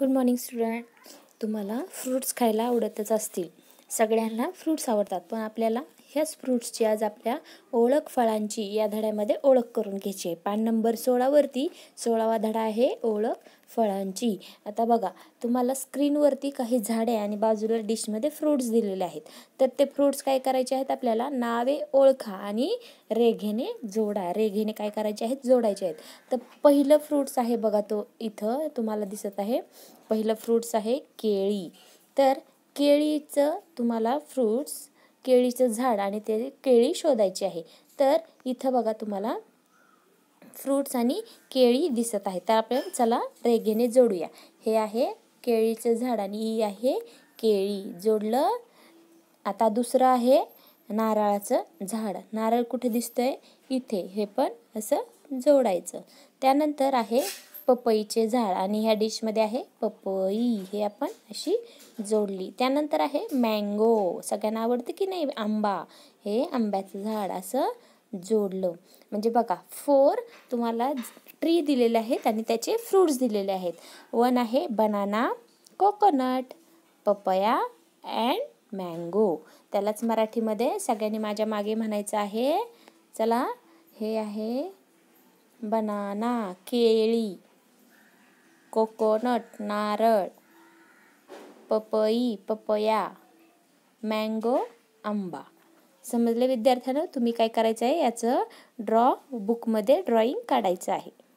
good morning student तुम्हाला fruits खायला आवडतच असतील सगळ्यांना फ्रूट्स आवडतात पण आपल्याला ह्याच फ्रूट्सची आज आपल्या ओळख फळांची या धड्यामध्ये ओळख करून घ्यायची आहे पान नंबर सोळावरती सोळावा धडा आहे ओळख फळांची आता बघा तुम्हाला स्क्रीनवरती काही झाडे आणि बाजूला डिशमध्ये फ्रूट्स दिलेले आहेत तर ते फ्रूट्स काय करायचे आहेत आपल्याला नावे ओळखा आणि रेघेने जोडा रेघेने काय करायचे आहेत जोडायचे आहेत तर पहिलं फ्रूट्स आहे बघा तो इथं तुम्हाला दिसत आहे पहिलं फ्रूट्स आहे केळी तर केळीचं तुम्हाला फ्रूट्स केळीचं झाड आणि ते केळी शोधायची आहे तर इथं बघा तुम्हाला फ्रूट्स आणि केळी दिसत आहे तर आपण चला रेघेने जोडूया हे आहे केळीचं झाड आणि ही आहे केळी जोडलं आता दुसरं आहे नारळाचं झाड नारळ कुठे दिसतंय इथे हे पण असं जोडायचं त्यानंतर आहे पपईचे झाड आणि ह्या डिशमध्ये आहे पपई हे आपण अशी जोडली त्यानंतर आहे मँगो सगळ्यांना आवडतं की नाही आंबा हे आंब्याचं झाड असं जोडलं म्हणजे बघा फोर तुम्हाला ट्री दिलेले आहेत आणि त्याचे फ्रूट्स दिलेले आहेत वन आहे banana coconut papaya and mango त्यालाच मराठीमध्ये सगळ्यांनी माझ्या मागे म्हणायचं आहे चला हे आहे बनाना केळी कोकोनट नारळ पपई पपया मँगो आंबा समजले विद्यार्थ्यांना तुम्ही काय करायचं आहे याचं ड्रॉ बुकमध्ये ड्रॉईंग काढायचं आहे